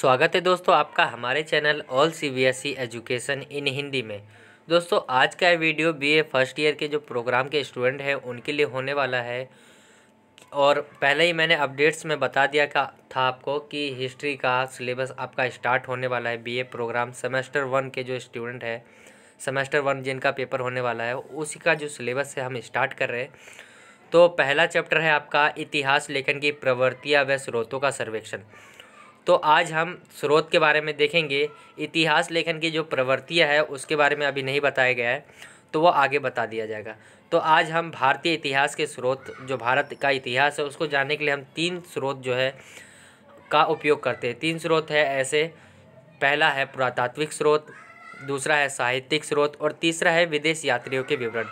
स्वागत है दोस्तों आपका हमारे channel all CBSE education e in Hindi में दोस्तों आज का वीडियो बीए फर्स्ट ईयर के जो प्रोग्राम के स्टूडेंट हैं उनके लिए होने वाला है और पहले ही मैंने अपडेट्स में बता दिया का था आपको कि हिस्ट्री का सिलेबस आपका स्टार्ट होने वाला है बीए प्रोग्राम सेमेस्टर वन के जो स्टूडेंट है सेमेस्टर वन जिनका पेपर होने वाला है उसी का जो सिलेबस है हम स्टार्ट कर रहे हैं तो पहला चैप्टर है आपका इतिहास लेखन की प्रवृत्तियाँ व स्रोतों का सर्वेक्षण तो आज हम स्रोत के बारे में देखेंगे इतिहास लेखन की जो प्रवृत्तियाँ है उसके बारे में अभी नहीं बताया गया है तो वो आगे बता दिया जाएगा तो आज हम भारतीय इतिहास के स्रोत जो भारत का इतिहास है उसको जानने के लिए हम तीन स्रोत जो है का उपयोग करते हैं तीन स्रोत है ऐसे पहला है पुरातात्विक स्रोत दूसरा है साहित्यिक स्रोत और तीसरा है विदेश यात्रियों के विवरण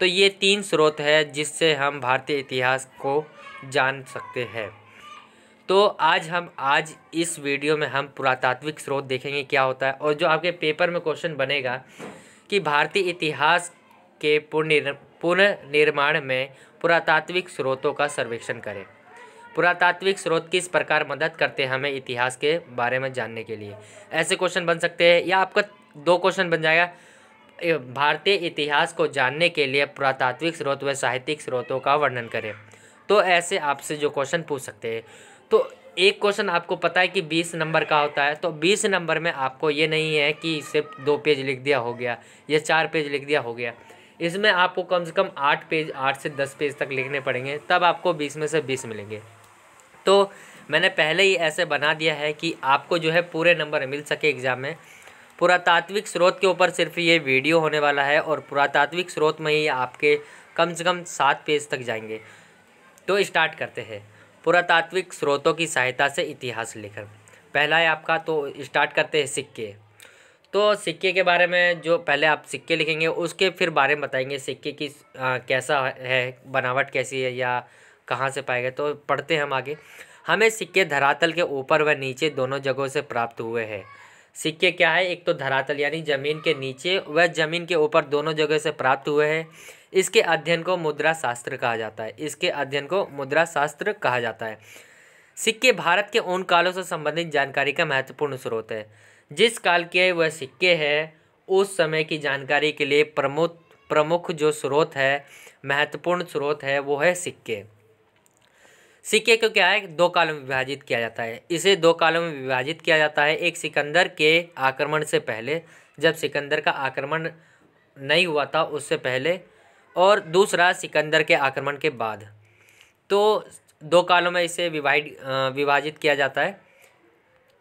तो ये तीन स्रोत है जिससे हम भारतीय इतिहास को जान सकते हैं तो आज हम आज इस वीडियो में हम पुरातात्विक स्रोत देखेंगे क्या होता है और जो आपके पेपर में क्वेश्चन बनेगा कि भारतीय इतिहास के पुनर्निर्माण पुनर्निर्माण में पुरातात्विक स्रोतों का सर्वेक्षण करें पुरातात्विक स्रोत किस प्रकार मदद करते हैं हमें इतिहास के बारे में जानने के लिए ऐसे क्वेश्चन बन सकते हैं या आपका दो क्वेश्चन बन जाएगा भारतीय इतिहास को जानने के लिए पुरातात्विक स्रोत व साहित्यिक स्रोतों का वर्णन करें तो ऐसे आपसे जो क्वेश्चन पूछ सकते हैं तो एक क्वेश्चन आपको पता है कि बीस नंबर का होता है तो बीस नंबर में आपको ये नहीं है कि सिर्फ दो पेज लिख दिया हो गया या चार पेज लिख दिया हो गया इसमें आपको कम से कम आठ पेज आठ से दस पेज तक लिखने पड़ेंगे तब आपको बीस में से बीस मिलेंगे तो मैंने पहले ही ऐसे बना दिया है कि आपको जो है पूरे नंबर मिल सके एग्ज़ाम में पुरातात्विक स्रोत के ऊपर सिर्फ ये वीडियो होने वाला है और पुरातात्विक स्रोत में ही आपके कम से कम सात पेज तक जाएंगे तो स्टार्ट करते हैं पुरातात्विक स्रोतों की सहायता से इतिहास लेखन पहला है आपका तो स्टार्ट करते हैं सिक्के तो सिक्के के बारे में जो पहले आप सिक्के लिखेंगे उसके फिर बारे में बताएंगे सिक्के की आ, कैसा है बनावट कैसी है या कहाँ से पाए गए तो पढ़ते हैं हम आगे हमें सिक्के धरातल के ऊपर व नीचे दोनों जगहों से प्राप्त हुए हैं सिक्के क्या है एक तो धरातल यानी ज़मीन के नीचे व ज़मीन के ऊपर दोनों जगह से प्राप्त हुए हैं इसके अध्ययन को मुद्रा शास्त्र कहा जाता है इसके अध्ययन को मुद्रा शास्त्र कहा जाता है सिक्के भारत के उन कालों से संबंधित जानकारी का महत्वपूर्ण स्रोत है जिस काल के वह सिक्के हैं उस समय की जानकारी के लिए प्रमुख प्रमुख जो स्रोत है महत्वपूर्ण स्रोत है वो है सिक्के सिक्के को क्या है दो कालों में विभाजित किया जाता है इसे दो कालों में विभाजित किया जाता है एक सिकंदर के आक्रमण से पहले जब सिकंदर का आक्रमण नहीं हुआ था उससे पहले और दूसरा सिकंदर के आक्रमण के बाद तो दो कालों में इसे विभाजित विभाजित किया जाता है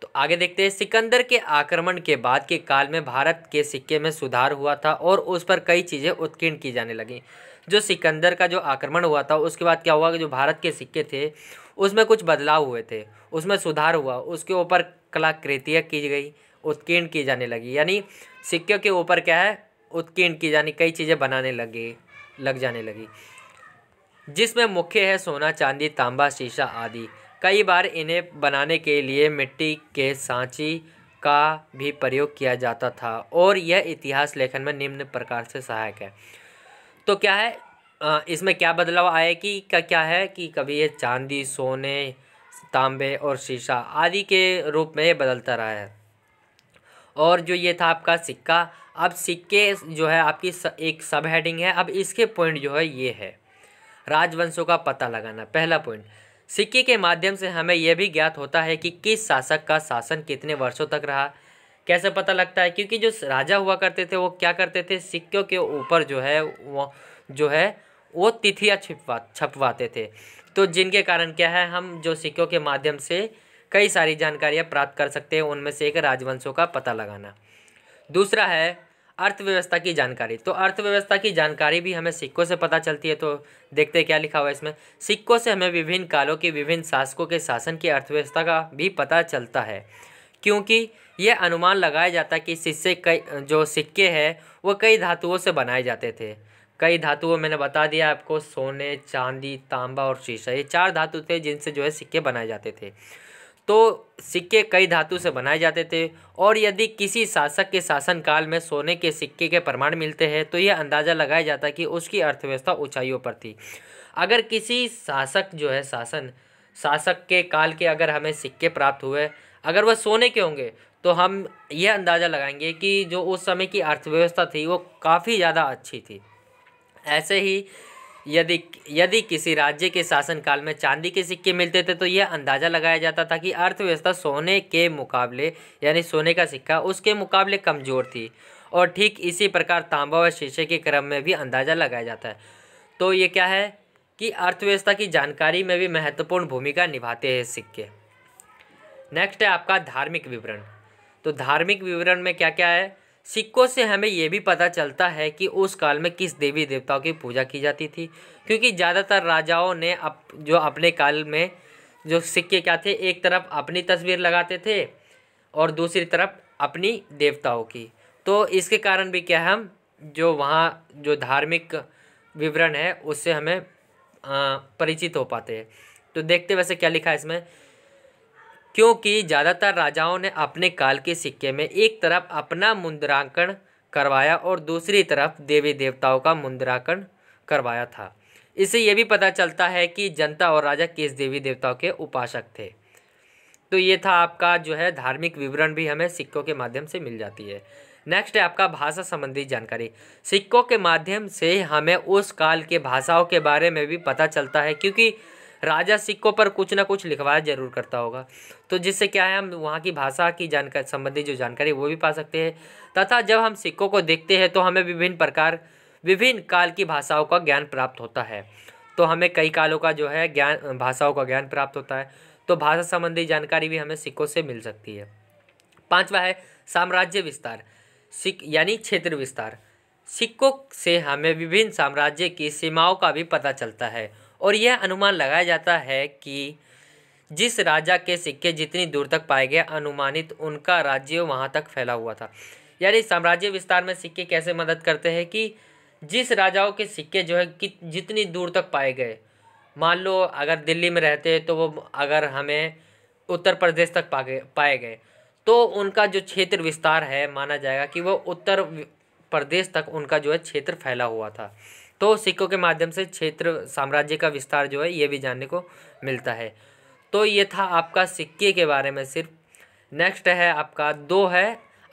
तो आगे देखते हैं सिकंदर के आक्रमण के बाद के काल में भारत के सिक्के में सुधार हुआ था और उस पर कई चीज़ें उत्कीर्ण की जाने लगी जो सिकंदर का जो आक्रमण हुआ था उसके बाद क्या हुआ कि जो भारत के सिक्के थे उसमें कुछ बदलाव हुए थे उसमें सुधार हुआ उसके ऊपर कलाकृतियाँ की गई उत्कीर्ण की जाने लगी यानी सिक्के के ऊपर क्या है उत्कीर्ण की जानी कई चीज़ें बनाने लगी लग जाने लगी जिसमें मुख्य है सोना चांदी तांबा शीशा आदि कई बार इन्हें बनाने के लिए मिट्टी के सांची का भी प्रयोग किया जाता था और यह इतिहास लेखन में निम्न प्रकार से सहायक है तो क्या है इसमें क्या बदलाव आए कि क्या है कि कभी ये चांदी सोने तांबे और शीशा आदि के रूप में ये बदलता रहा है और जो ये था आपका सिक्का अब सिक्के जो है आपकी एक सब हेडिंग है अब इसके पॉइंट जो है ये है राजवंशों का पता लगाना पहला पॉइंट सिक्के के माध्यम से हमें यह भी ज्ञात होता है कि किस शासक का शासन कितने वर्षों तक रहा कैसे पता लगता है क्योंकि जो राजा हुआ करते थे वो क्या करते थे सिक्कों के ऊपर जो है वो जो है वो तिथियाँ छिपवा छपवाते थे तो जिनके कारण क्या है हम जो सिक्कों के माध्यम से कई सारी जानकारियाँ प्राप्त कर सकते हैं उनमें से एक राजवंशों का पता लगाना दूसरा है अर्थव्यवस्था की जानकारी तो अर्थव्यवस्था की जानकारी भी हमें सिक्कों से पता चलती है तो देखते हैं क्या लिखा हुआ है इसमें सिक्कों से हमें विभिन्न कालों के विभिन्न शासकों के शासन की अर्थव्यवस्था का भी पता चलता है क्योंकि यह अनुमान लगाया जाता है कि सिस्से कई जो सिक्के हैं वो कई धातुओं से बनाए जाते थे कई धातुओं मैंने बता दिया आपको सोने चांदी तांबा और शीशा ये चार धातु थे जिनसे जो है सिक्के बनाए जाते थे तो सिक्के कई धातु से बनाए जाते थे और यदि किसी शासक के शासनकाल में सोने के सिक्के के प्रमाण मिलते हैं तो यह अंदाज़ा लगाया जाता है कि उसकी अर्थव्यवस्था ऊंचाइयों पर थी अगर किसी शासक जो है शासन शासक के काल के अगर हमें सिक्के प्राप्त हुए अगर वह सोने के होंगे तो हम यह अंदाज़ा लगाएंगे कि जो उस समय की अर्थव्यवस्था थी वो काफ़ी ज़्यादा अच्छी थी ऐसे ही यदि यदि किसी राज्य के शासनकाल में चांदी के सिक्के मिलते थे तो यह अंदाज़ा लगाया जाता था कि अर्थव्यवस्था सोने के मुकाबले यानी सोने का सिक्का उसके मुकाबले कमज़ोर थी और ठीक इसी प्रकार तांबा व शीशे के क्रम में भी अंदाज़ा लगाया जाता है तो ये क्या है कि अर्थव्यवस्था की जानकारी में भी महत्वपूर्ण भूमिका निभाते हैं सिक्के नेक्स्ट है आपका धार्मिक विवरण तो धार्मिक विवरण में क्या क्या है सिक्कों से हमें यह भी पता चलता है कि उस काल में किस देवी देवताओं की पूजा की जाती थी क्योंकि ज़्यादातर राजाओं ने अप जो अपने काल में जो सिक्के क्या थे एक तरफ अपनी तस्वीर लगाते थे और दूसरी तरफ अपनी देवताओं की तो इसके कारण भी क्या है हम जो वहाँ जो धार्मिक विवरण है उससे हमें परिचित हो पाते हैं तो देखते वैसे क्या लिखा है इसमें क्योंकि ज़्यादातर राजाओं ने अपने काल के सिक्के में एक तरफ अपना मुद्रांकन करवाया और दूसरी तरफ देवी देवताओं का मुद्रांकन करवाया था इससे यह भी पता चलता है कि जनता और राजा किस देवी देवताओं के उपासक थे तो ये था आपका जो है धार्मिक विवरण भी हमें सिक्कों के माध्यम से मिल जाती है नेक्स्ट है आपका भाषा संबंधी जानकारी सिक्कों के माध्यम से हमें उस काल के भाषाओं के बारे में भी पता चलता है क्योंकि राजा सिक्कों पर कुछ ना कुछ लिखवाया जरूर करता होगा तो जिससे क्या है हम वहाँ की भाषा की जानकारी संबंधी जो जानकारी वो भी पा सकते हैं तथा जब हम सिक्कों को देखते हैं तो हमें विभिन्न प्रकार विभिन्न काल की भाषाओं का ज्ञान प्राप्त होता है तो हमें कई कालों का जो है ज्ञान भाषाओं का ज्ञान प्राप्त होता है तो भाषा संबंधी जानकारी भी हमें सिक्कों से मिल सकती है पांचवा है साम्राज्य विस्तार सिक यानी क्षेत्र विस्तार सिक्कों से हमें विभिन्न साम्राज्य की सीमाओं का भी पता चलता है और यह अनुमान लगाया जाता है कि जिस राजा के सिक्के जितनी दूर तक पाए गए अनुमानित उनका राज्य वहाँ तक फैला हुआ था यानी साम्राज्य विस्तार में सिक्के कैसे मदद करते हैं कि जिस राजाओं के सिक्के जो है कि जितनी दूर तक पाए गए मान लो अगर दिल्ली में रहते तो वो अगर हमें उत्तर प्रदेश तक पा गए पाए गए तो उनका जो क्षेत्र विस्तार है माना जाएगा कि वो उत्तर प्रदेश तक उनका जो है क्षेत्र फैला हुआ था तो सिक्कों के माध्यम से क्षेत्र साम्राज्य का विस्तार जो है ये भी जानने को मिलता है तो ये था आपका सिक्के के बारे में सिर्फ नेक्स्ट है आपका दो है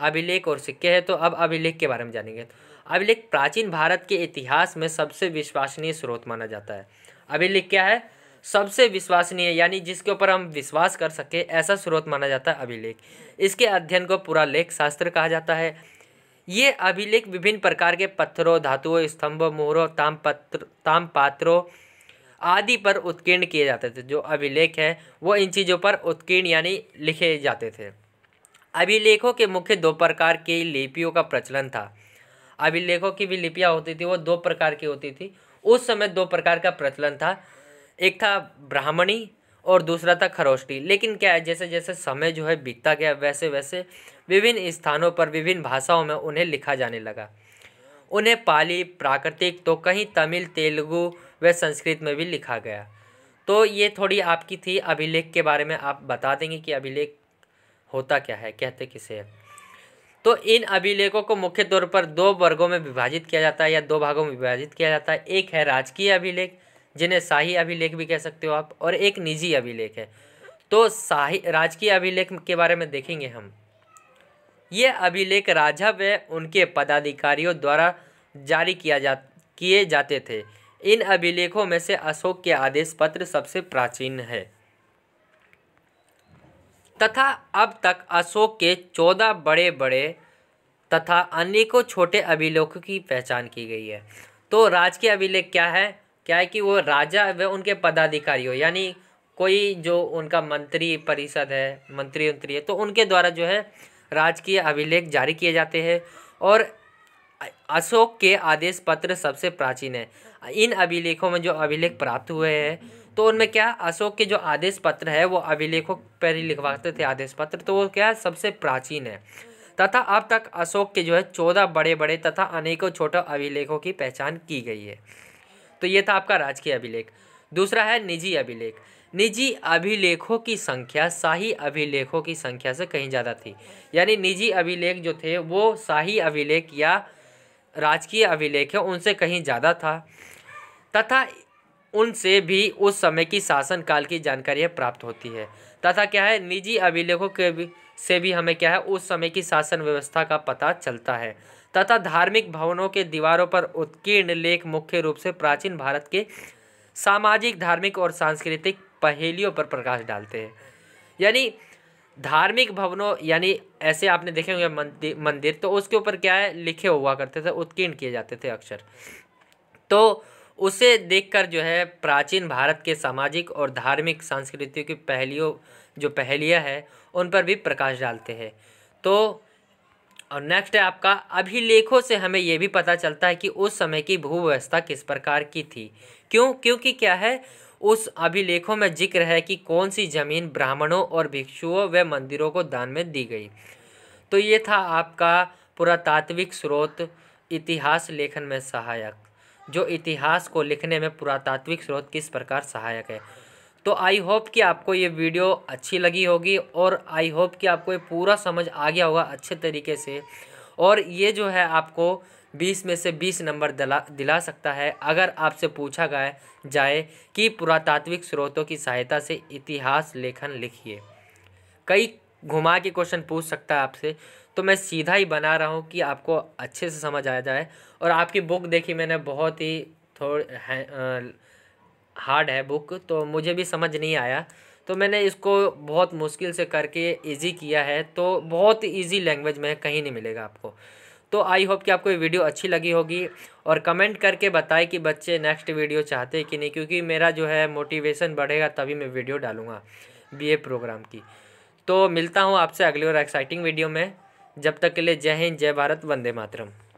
अभिलेख और सिक्के है तो अब अभिलेख के बारे में जानेंगे अभिलेख प्राचीन भारत के इतिहास में सबसे विश्वसनीय स्रोत माना जाता है अभिलेख क्या है सबसे विश्वसनीय यानी जिसके ऊपर हम विश्वास कर सके ऐसा स्रोत माना जाता है अभिलेख इसके अध्ययन को पूरा लेख शास्त्र कहा जाता है ये अभिलेख विभिन्न प्रकार के पत्थरों धातुओं स्तंभ मोहरों ताम पत्र ताम पात्रों आदि पर उत्कीर्ण किए जाते थे जो अभिलेख है वो इन चीज़ों पर उत्कीर्ण यानी लिखे जाते थे अभिलेखों के मुख्य दो प्रकार की लिपियों का प्रचलन था अभिलेखों की भी लिपियाँ होती थी वो दो प्रकार की होती थी उस समय दो प्रकार का प्रचलन था एक था ब्राह्मणी और दूसरा था खरोष्टी लेकिन क्या है जैसे जैसे समय जो है बीतता गया वैसे वैसे विभिन्न स्थानों पर विभिन्न भाषाओं में उन्हें लिखा जाने लगा उन्हें पाली प्राकृतिक तो कहीं तमिल तेलुगु व संस्कृत में भी लिखा गया तो ये थोड़ी आपकी थी अभिलेख के बारे में आप बता देंगे कि अभिलेख होता क्या है कहते किसे है तो इन अभिलेखों को मुख्य तौर पर दो वर्गों में विभाजित किया जाता है या दो भागों में विभाजित किया जाता है एक है राजकीय अभिलेख जिन्हें शाही अभिलेख भी कह सकते हो आप और एक निजी अभिलेख है तो शाही राजकीय अभिलेख के बारे में देखेंगे हम ये अभिलेख राजा व उनके पदाधिकारियों द्वारा जारी किया जा किए जाते थे इन अभिलेखों में से अशोक के आदेश पत्र सबसे प्राचीन है तथा अब तक अशोक के चौदह बड़े बड़े तथा अनेकों छोटे अभिलेखों की पहचान की गई है तो राज के अभिलेख क्या है क्या है कि वो राजा व उनके पदाधिकारियों यानी कोई जो उनका मंत्री परिषद है मंत्री उंत्री है तो उनके द्वारा जो है राजकीय अभिलेख जारी किए जाते हैं और अशोक के आदेश पत्र सबसे प्राचीन है इन अभिलेखों में जो अभिलेख प्राप्त हुए हैं तो उनमें क्या अशोक के जो आदेश पत्र है वो अभिलेखों पर ही लिखवाते थे आदेश पत्र तो वो क्या सबसे प्राचीन है तथा अब तक अशोक के जो है चौदह बड़े बड़े तथा अनेकों छोटे अभिलेखों की पहचान की गई है तो ये था आपका राजकीय अभिलेख दूसरा है निजी अभिलेख निजी अभिलेखों की संख्या शाही अभिलेखों की संख्या से कहीं ज़्यादा थी यानी निजी अभिलेख जो थे वो शाही अभिलेख या राजकीय अभिलेख है उनसे कहीं ज़्यादा था तथा उनसे भी उस समय की शासनकाल की जानकारियाँ प्राप्त होती है तथा क्या है निजी अभिलेखों के भी से भी हमें क्या है उस समय की शासन व्यवस्था का पता चलता है तथा धार्मिक भवनों के दीवारों पर उत्कीर्ण लेख मुख्य रूप से प्राचीन भारत के सामाजिक धार्मिक और सांस्कृतिक पहेलियों पर प्रकाश डालते हैं यानी धार्मिक भवनों यानी ऐसे आपने देखे होंगे मंदिर मंदिर तो उसके ऊपर क्या है लिखे हुआ करते थे उत्कीर्ण किए जाते थे अक्षर तो उसे देखकर जो है प्राचीन भारत के सामाजिक और धार्मिक संस्कृतियों की पहलियों जो पहलियाँ हैं उन पर भी प्रकाश डालते हैं तो और नेक्स्ट है आपका अभिलेखों से हमें ये भी पता चलता है कि उस समय की भूव्यवस्था किस प्रकार की थी क्यों क्योंकि क्या है उस अभिलेखों में जिक्र है कि कौन सी ज़मीन ब्राह्मणों और भिक्षुओं व मंदिरों को दान में दी गई तो ये था आपका पुरातात्विक स्रोत इतिहास लेखन में सहायक जो इतिहास को लिखने में पुरातात्विक स्रोत किस प्रकार सहायक है तो आई होप कि आपको ये वीडियो अच्छी लगी होगी और आई होप कि आपको ये पूरा समझ आ गया होगा अच्छे तरीके से और ये जो है आपको बीस में से बीस नंबर दिला दिला सकता है अगर आपसे पूछा गया जाए कि पुरातात्विक स्रोतों की सहायता से इतिहास लेखन लिखिए कई घुमा के क्वेश्चन पूछ सकता है आपसे तो मैं सीधा ही बना रहा हूँ कि आपको अच्छे से समझ आया जाए और आपकी बुक देखी मैंने बहुत ही थोड़ी हार्ड है बुक तो मुझे भी समझ नहीं आया तो मैंने इसको बहुत मुश्किल से करके इजी किया है तो बहुत इजी लैंग्वेज में कहीं नहीं मिलेगा आपको तो आई होप कि आपको ये वीडियो अच्छी लगी होगी और कमेंट करके बताएं कि बच्चे नेक्स्ट वीडियो चाहते हैं कि नहीं क्योंकि मेरा जो है मोटिवेशन बढ़ेगा तभी मैं वीडियो डालूँगा बी प्रोग्राम की तो मिलता हूँ आपसे अगली और एक्साइटिंग वीडियो में जब तक के लिए जय हिंद जय भारत वंदे मातरम